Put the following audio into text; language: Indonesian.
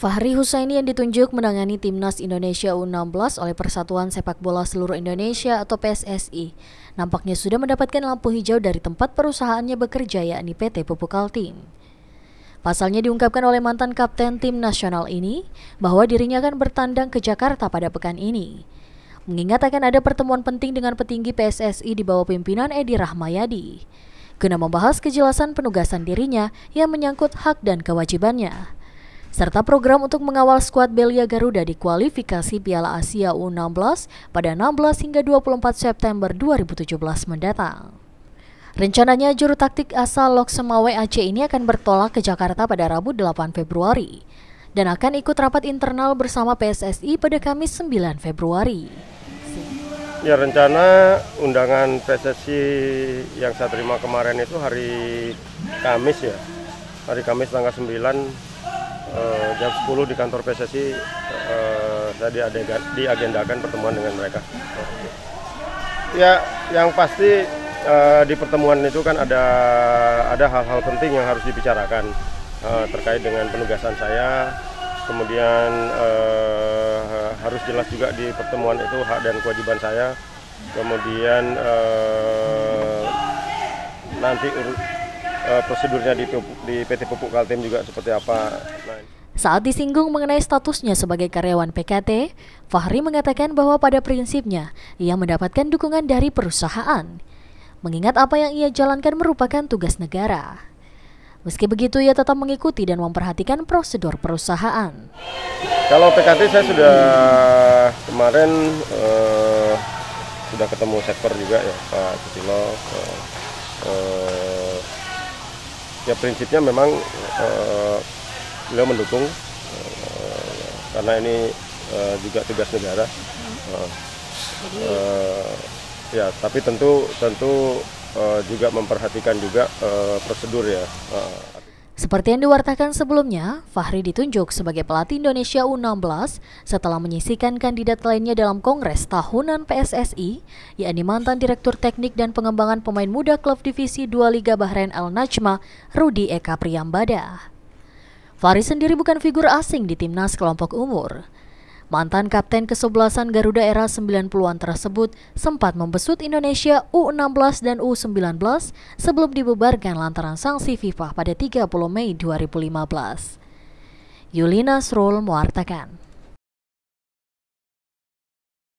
Fahri Husaini yang ditunjuk menangani Timnas Indonesia U16 oleh Persatuan Sepak Bola Seluruh Indonesia atau PSSI nampaknya sudah mendapatkan lampu hijau dari tempat perusahaannya bekerja yakni PT Pupuk Kaltim. Pasalnya diungkapkan oleh mantan kapten tim nasional ini bahwa dirinya akan bertandang ke Jakarta pada pekan ini. Mengingat akan ada pertemuan penting dengan petinggi PSSI di bawah pimpinan Edi Rahmayadi. Guna membahas kejelasan penugasan dirinya yang menyangkut hak dan kewajibannya serta program untuk mengawal skuad Belia Garuda di kualifikasi Piala Asia U16 pada 16 hingga 24 September 2017 mendatang. Rencananya juru taktik asal Loksemawe Aceh ini akan bertolak ke Jakarta pada Rabu 8 Februari dan akan ikut rapat internal bersama PSSI pada Kamis 9 Februari. Ya rencana undangan PSSI yang saya terima kemarin itu hari Kamis ya. Hari Kamis tanggal 9 jam 10 di kantor PSSI eh, saya diadegan, diagendakan pertemuan dengan mereka. Ya, yang pasti eh, di pertemuan itu kan ada ada hal-hal penting yang harus dibicarakan eh, terkait dengan penugasan saya. Kemudian eh, harus jelas juga di pertemuan itu hak dan kewajiban saya. Kemudian eh, nanti uh, prosedurnya di, di PT Pupuk Kaltim juga seperti apa. Nah, saat disinggung mengenai statusnya sebagai karyawan PKT, Fahri mengatakan bahwa pada prinsipnya ia mendapatkan dukungan dari perusahaan, mengingat apa yang ia jalankan merupakan tugas negara. Meski begitu, ia tetap mengikuti dan memperhatikan prosedur perusahaan. Kalau PKT saya sudah kemarin eh, sudah ketemu sektor juga ya Pak Susilo. Eh, eh, ya prinsipnya memang eh, beliau mendukung eh, karena ini eh, juga tugas negara. Eh, ya, tapi tentu tentu juga memperhatikan juga prosedur ya. seperti yang diwartakan sebelumnya, Fahri ditunjuk sebagai pelatih Indonesia U16 setelah menyisikan kandidat lainnya dalam Kongres Tahunan PSSI, yakni mantan Direktur Teknik dan Pengembangan Pemain Muda Klub Divisi 2 Liga Bahrain Al Najma, Rudi Eka Priyambada. Faris sendiri bukan figur asing di timnas kelompok umur. Mantan kapten kesebelasan Garuda era 90-an tersebut sempat membesut Indonesia U16 dan U19 sebelum dibubarkan lantaran sanksi FIFA pada 30 Mei 2015. Yulina Srol mewartakan.